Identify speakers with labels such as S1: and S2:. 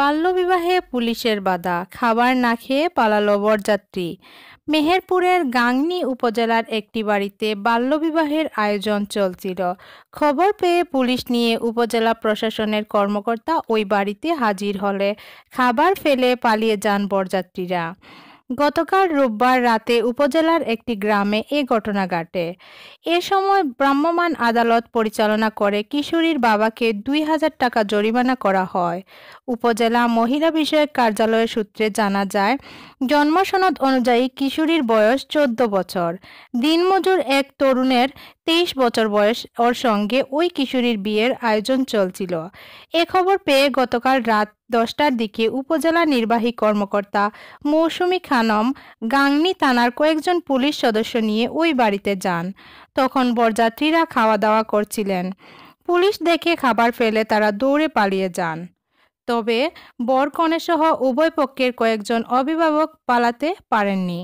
S1: বাল্যবিবাহে পুলিশের বাধা খাবার না খেয়ে পালালো বরযাত্রী মেহেরপুরের গাংনি উপজেলার একটি বাড়িতে বাল্যবিবাহের আয়োজন চলছিল খবর পেয়ে পুলিশ নিয়ে উপজেলা প্রশাসনের কর্মকর্তা ওই বাড়িতে হাজির হলে খাবার ফেলে পালিয়ে যান বরযাত্রীরা গতকাল রোববার রাতে উপজেলার একটি গ্রামে এ ঘটনা ঘটে এ সময় ভ্রাম্যমাণ আদালত পরিচালনা করে কিশোরীর বাবাকে দুই হাজার টাকা জরিমানা করা হয় উপজেলা মহিলা বিষয়ক কার্যালয়ের সূত্রে জানা যায় জন্মসনদ অনুযায়ী কিশোরীর বয়স চোদ্দ বছর দিনমজুর এক তরুণের তেইশ বছর বয়স ওর সঙ্গে ওই কিশোরীর বিয়ের আয়োজন চলছিল এ খবর পেয়ে গতকাল রাত দশটার দিকে উপজেলা নির্বাহী কর্মকর্তা মৌসুমি খানম গাংনি থানার কয়েকজন পুলিশ সদস্য নিয়ে ওই বাড়িতে যান তখন বরযাত্রীরা খাওয়া দাওয়া করছিলেন পুলিশ দেখে খাবার ফেলে তারা দৌড়ে পালিয়ে যান তবে বরকনেসহ কনেসহ উভয় পক্ষের কয়েকজন অভিভাবক পালাতে পারেননি